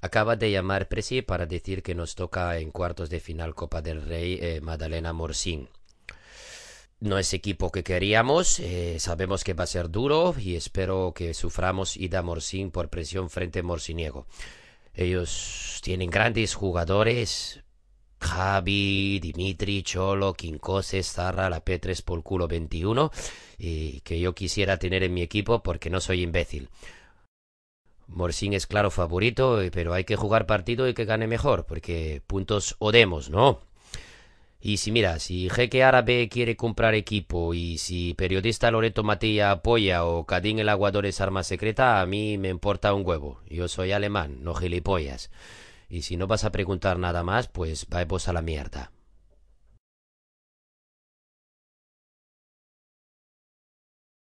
Acaba de llamar Presi para decir que nos toca en cuartos de final Copa del Rey eh, Madalena Morsín No es equipo que queríamos, eh, sabemos que va a ser duro y espero que suframos Ida Morsín por presión frente a Morciniego. Ellos tienen grandes jugadores, Javi, Dimitri, Cholo, Quincose, Zarra, la Petres, polculo 21, y que yo quisiera tener en mi equipo porque no soy imbécil. Morsin es claro favorito, eh, pero hay que jugar partido y que gane mejor, porque puntos odemos, ¿no? Y si mira, si Jeque Árabe quiere comprar equipo y si periodista Loreto Matilla apoya o Cadín el Aguador es arma secreta, a mí me importa un huevo. Yo soy alemán, no gilipollas. Y si no vas a preguntar nada más, pues vos a la mierda.